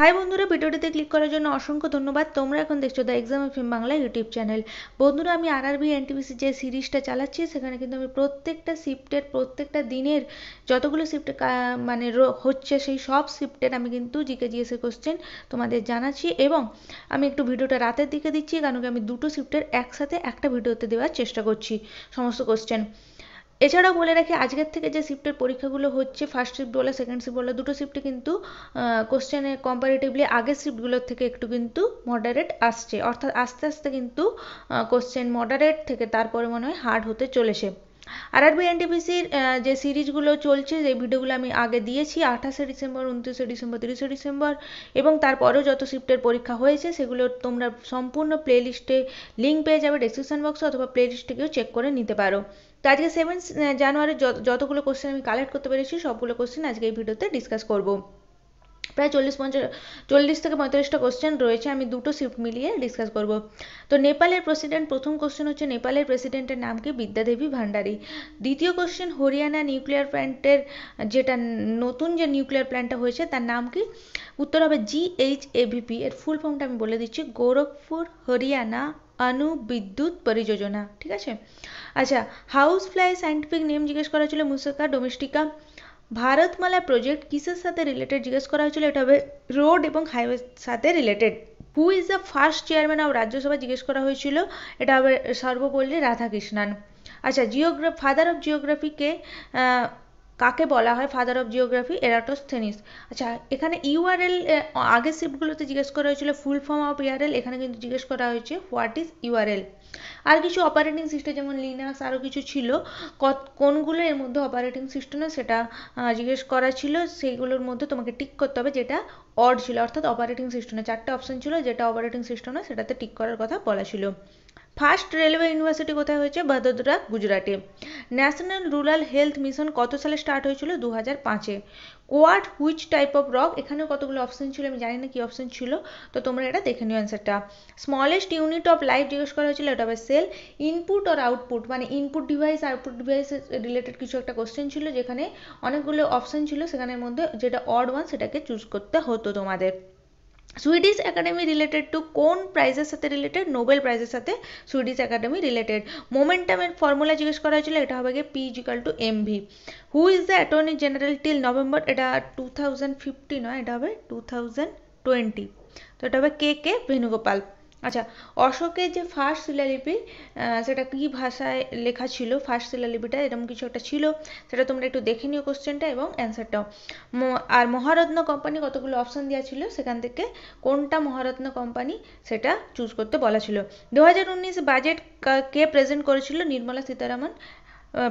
High বন্ধুরা ভিডিওটিতে click করার জন্য অসংখ্য ধন্যবাদ তোমরা এখন দেখছো the exam film Bangla YouTube channel বন্ধুরা আমি এন এনটিভিসি যে সিরিজটা চালাচ্ছি সেখানে কিন্তু আমি প্রত্যেকটা শিফটের প্রত্যেকটা দিনের যতগুলো শিফট মানে হচ্ছে সেই সব শিফটের আমি কিন্তু জিকে জিএসএ কোশ্চেন তোমাদের জানাচ্ছি এবং আমি একটু ভিডিওটা রাতের দিকে দিচ্ছি কারণ কি আমি দুটো শিফটের একসাথে একটা ভিডিওতে দেওয়ার চেষ্টা করছি সমস্ত কোশ্চেন এছাড়াও বলে রাখি আজকের থেকে যে শিফটের পরীক্ষাগুলো হচ্ছে ফার্স্ট শিফট বলো সেকেন্ড শিফট বলো দুটো শিফটে কিন্তু কোশ্চেনে কম্পারেটিভলি আগের শিফটগুলোর থেকে একটু কিন্তু মডারেট আসছে অর্থাৎ আস্তে আস্তে কিন্তু কোশ্চেন মডারেট থেকে তারপরে মনে হয় হার্ড হতে চলেছে আরআরবি এনটিপিসির যে সিরিজগুলো চলছে যে ভিডিওগুলো আমি আগে দিয়েছি আঠাশে ডিসেম্বর উনত্রিশে ডিসেম্বর তিরিশে ডিসেম্বর এবং তারপরেও যত শিফটের পরীক্ষা হয়েছে সেগুলো তোমরা সম্পূর্ণ প্লেলিস্টে লিঙ্ক পেয়ে যাবে ডেসক্রিপশন বক্সে অথবা গিয়েও চেক করে নিতে পারো তো আজকে সেভেন জানুয়ারির যতগুলো কোশ্চেন আমি কালেক্ট করতে পেরেছি সবগুলো কোশ্চেন আজকে এই ভিডিওতে ডিসকাস করবো প্রায় চল্লিশ পঞ্চাশ চল্লিশ থেকে পঁয়তাল্লিশটা কোশ্চেন রয়েছে আমি দুটো শিফট মিলিয়ে ডিসকাস করব তো নেপালের প্রেসিডেন্ট প্রথম কোশ্চেন হচ্ছে নেপালের প্রেসিডেন্টের নাম কি বিদ্যাদেবী ভাণ্ডারি দ্বিতীয় কোশ্চেন হরিয়ানা নিউক্লিয়ার প্ল্যান্টের যেটা নতুন যে নিউক্লিয়ার প্ল্যান্টটা হয়েছে তার নাম কি উত্তর হবে জি এইচ এভিপি এর ফুল ফর্মটা আমি বলে দিচ্ছি গোরখপুর হরিয়ানা বিদ্যুৎ পরিযোজনা ঠিক আছে আচ্ছা হাউস ফ্লাই সাইন্টিফিক নেম জিজ্ঞেস করা হয়েছিল মুসাকা ডোমেস্টিকা ভারতমালা প্রজেক্ট কিসের সাথে রিলেটেড জিজ্ঞেস করা হয়েছিল এটা হবে রোড এবং হাইওয়ের সাথে related who is the first chairman of Rajya Sabha জিজ্ঞেস করা হয়েছিল এটা হবে সর্বপল্লী রাধাকৃষ্ণান আচ্ছা জিওগ্রাফ ফাদার অফ জিওগ্রাফিকে কাকে বলা হয় ফাদার অফ জিওগ্রাফি এরাটোস্থেনিস আচ্ছা এখানে ইউআরএল আগের শিপগুলোতে জিজ্ঞেস করা হয়েছিল ফুল ফর্ম অফ ইউআরএল এখানে কিন্তু জিজ্ঞেস করা হয়েছে হোয়াট ইজ ইউআরএল আর কিছু অপারেটিং সিস্টেম যেমন লিনাক্স আরও কিছু ছিল কোনগুলো এর মধ্যে অপারেটিং সিস্টেমে সেটা জিজ্ঞেস করা ছিল সেইগুলোর মধ্যে তোমাকে টিক করতে হবে যেটা অড ছিল অর্থাৎ অপারেটিং সিস্টেমে চারটে অপশন ছিল যেটা অপারেটিং সিস্টেমে সেটাতে টিক করার কথা বলা ছিল ফার্স্ট রেলওয়ে ইউনিভার্সিটি কোথায় হয়েছে ভাদোদরা গুজরাটে ন্যাশনাল রুরাল হেলথ মিশন কত সালে স্টার্ট হয়েছিল দু হাজার পাঁচে quartz which type of rock এখানে কতগুলো অপশন ছিল আমি জানি না কি অপশন ছিল তো তোমরা এটা দেখে নিও অ্যান্সারটা স্মলেস্ট ইউনিট অফ লাইট জিজ্ঞেস করা হয়েছিল এটা হবে সেল ইনপুট আর আউটপুট মানে input device output device related কিছু একটা কোয়েশ্চেন ছিল যেখানে অনেকগুলো অপশন ছিল সেখানের মধ্যে যেটা অড ওয়ান সেটাকে চুজ করতে হতো তোমাদের সুইডিশ একাডেমি রিলেটেড টু কোন প্রাইজের সাথে রিলেটেড নোবেল প্রাইজের সাথে সুইডিশ একাডেমি রিলেটেড মোমেন্টামের ফর্মুলা জিজ্ঞেস করা হয়েছিল এটা হবে গিয়ে P equal to M V who is the attorney general till November এটা টু থাউজেন্ড ফিফটিন নয় এটা হবে টু থাউজেন্ড টোয়েন্টি তো এটা হবে কে কে ভেনুগোপাল আচ্ছা অশোকের যে ফার্স্ট শিলালিপি সেটা কি ভাষায় লেখা ছিল ফার্স্ট শিলালিপিটা এরকম কিছু একটা ছিল সেটা তোমরা একটু দেখে নিও কোশ্চেনটা এবং অ্যান্সারটাও আর মহারত্ন কোম্পানি কতগুলো অপশন দেওয়া ছিল সেখান থেকে কোনটা মহারত্ন কোম্পানি সেটা চুজ করতে বলা ছিল দু বাজেট কে প্রেজেন্ট করেছিল নির্মলা সীতারামন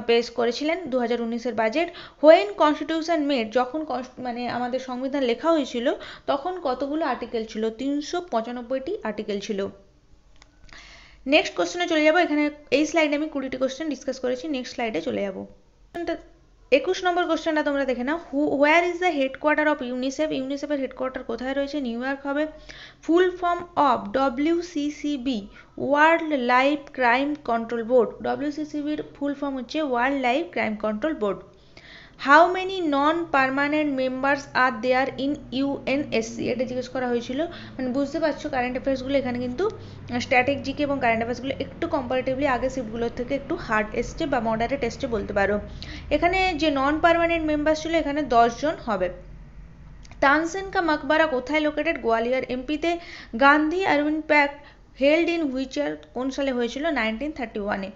পেশ করেছিলেন দু হাজার উনিশের বাজেট হোয়েন কনস্টিটিউশন মেড যখন মানে আমাদের সংবিধান লেখা হয়েছিল তখন কতগুলো আর্টিকেল ছিল তিনশো পঁচানব্বইটি আর্টিকেল ছিল নেক্সট কোশ্চেনে চলে যাবো এখানে এই স্লাইডে আমি কুড়িটি কোশ্চেন ডিসকাস করেছি নেক্সট স্লাইডে চলে যাবো একুশ নম্বর কোশ্চেনটা তোমরা দেখে নাও who where is the headquarter of UNICEF ইউনিসেফের হেডকোয়ার্টার কোথায় রয়েছে নিউ ইয়র্ক হবে full form of WCCB world life crime control board W সিসিবির ফুল ফর্ম হচ্ছে world life crime control board how many non permanent members are there in UNSC এটা জিজ্ঞেস করা হয়েছিল মানে বুঝতে পারছো কারেন্ট অ্যাফেয়ার্সগুলো এখানে কিন্তু স্ট্র্যাটেজিক এবং কারেন্ট অ্যাফেয়ার্সগুলো একটু কম্পারেটিভলি আগে শিফটগুলোর থেকে একটু হার্ড এসছে বা মডারেট এসছে বলতে পারো এখানে যে নন পারমানেন্ট মেম্বার ছিল এখানে দশজন হবে তানসেন কা মকবরা কোথায় লোকেটেড গোয়ালিয়র এমপিতে গান্ধী অরবিন্দ প্যাক হেল্ড ইন হুইচার কোন সালে হয়েছিল নাইনটিন থার্টি ওয়ানে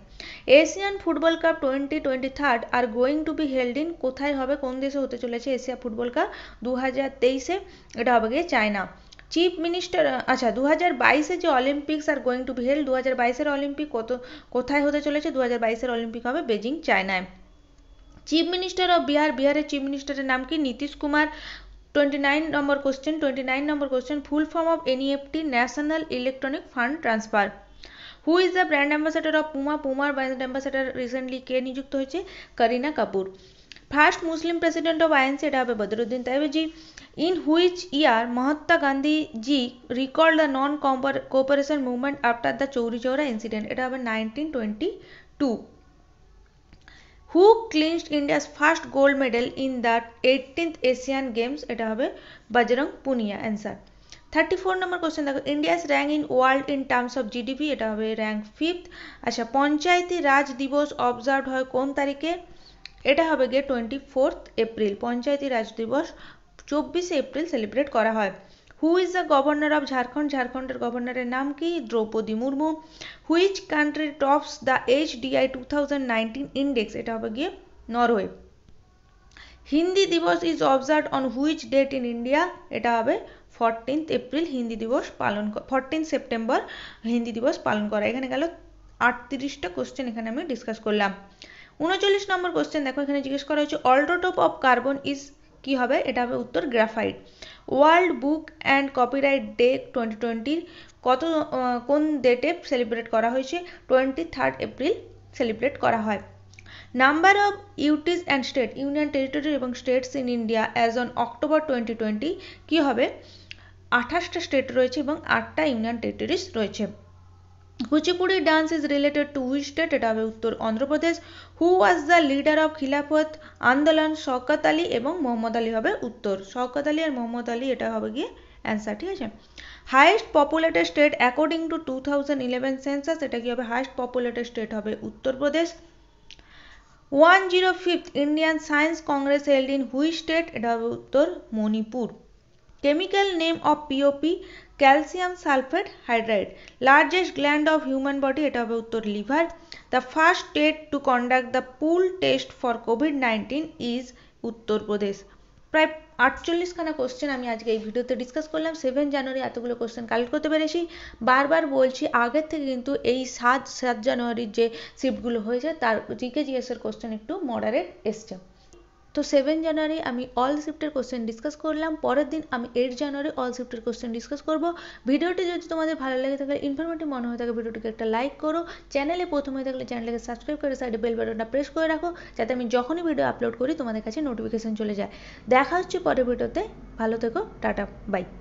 Asian football cup twenty twenty third are going to be held in কোথায় হবে কোন দেশে হতে চলেছে এশিয়া ফুটবল কাপ দু হাজার তেইশে এটা হবে গিয়ে চায়না চিফ মিনিস্টার আচ্ছা দু হাজার বাইশে যে Olympics are going to be held দু হাজার বাইশের অলিম্পিক কত কোথায় হতে চলেছে দু হাজার বাইশের অলিম্পিক হবে বেজিং চায়নায় চিফ মিনিস্টার অফ বিহার বিহারের চিফ মিনিস্টারের নাম কি Nitish Kumar twenty nine number question twenty nine number question full form of NEFT national electronic fund transfer who is the brand ambassador of Puma পুমার ব্র্যান্ড অ্যাম্বাসেডার রিসেন্টলি কে নিযুক্ত হয়েছে Kareena Kapoor first Muslim president of INC এটা হবে Badruddin Tyabji in which year Mahatma Gandhiji recall the non cooperation movement after the Chauri Chaura incident এটা হবে nineteen twenty two who clinched India's first gold medal in the eighteenth Asian games এটা হবে Bajrang Punia answer thirty four number question দেখো India's rank in world in terms of GDP এটা হবে rank fifth আচ্ছা পঞ্চায়েতি রাজ দিবস observe হয় কোন তারিখে এটা হবে গিয়ে twenty fourth April Panchayati Raj দিবস চব্বিশে এপ্রিল সেলিব্রেট করা হয় who is the governor of Jharkhand ঝাড়খণ্ডের গভর্নরের নাম কি Droupadi Murmu which country tops the H DI two thousand nineteen index এটা হবে গিয়ে নরওয়ে হিন্দি দিবস is observe on which date in India এটা হবে ফরটিন্থ এপ্রিল হিন্দি দিবস পালন ফরটিন সেপ্টেম্বর হিন্দি দিবস পালন করা এখানে গেল আটত্রিশটা কোশ্চেন এখানে আমি ডিসকাস করলাম উনচল্লিশ নম্বর কোশ্চেন দেখো এখানে জিজ্ঞেস করা হয়েছে অলডোটোপ অফ কার্বন ইজ কি হবে এটা হবে উত্তর graphite world book and copyright day twenty টোয়েন্টির কত কোন ডেটে সেলিব্রেট করা হয়েছে টোয়েন্টি থার্ড এপ্রিল সেলিব্রেট করা হয় number of ইউটিস and state union territory এবং states in India as on October twenty twenty কী হবে আঠাশটা স্টেট রয়েছে এবং আটটা ইউনিয়ন টেরিটরিস রয়েছে Kuchipudi dance is related to which state? এটা হবে উত্তর অন্ধ্রপ্রদেশ হু ওয়াজ দ্য লিডার অফ খিলাফত আন্দোলন শওকত আলী এবং মোহাম্মদ আলী হবে উত্তর শওকত আলী আর মোহাম্মদ আলী এটা হবে গিয়ে অ্যান্সার ঠিক আছে highest populated state according to two thousand eleven census এটা কি হবে হাইয়েস্ট পপুলেটেড স্টেট হবে Uttar Pradesh one zero fifth Indian science Congress held in which state এটা হবে উত্তর Manipur Chemical name of POP calcium sulfate hydride. Largest gland of human body এটা হবে উত্তর liver. The first state to conduct the pool test for COVID-19 is Uttar Pradesh প্রায় আটচল্লিশখানা question আমি আজকে এই ভিডিওতে ডিসকাস করলাম সেভেন জানুয়ারি এতগুলো কোশ্চেন কালেক্ট করতে পেরেছি বারবার বলছি আগের থেকে কিন্তু এই সাত সাত জানুয়ারির যে শিফটগুলো হয়েছে তার জিকে জিএসের কোশ্চেন একটু মডারেট এসছে তো সেভেন জানুয়ারি আমি অল শিফটের কোশ্চেন ডিসকাস করলাম পরের দিন আমি এইট জানুয়ারি অল শিফটের কোশ্চেন ডিসকাস করব ভিডিওটি যদি তোমাদের ভালো লাগে তাহলে ইনফরমেটিভ মনে হয়ে থাকে ভিডিওটিকে একটা লাইক করো চ্যানেলে প্রথম হয়ে থাকলে চ্যানেলকে সাবস্ক্রাইব করে সাইডে বেল বাটনটা প্রেস করে রাখো যাতে আমি যখনই ভিডিও আপলোড করি তোমাদের কাছে নোটিফিকেশন চলে যায় দেখা হচ্ছে পরের ভিডিওতে ভালো থেকো টাটা বাই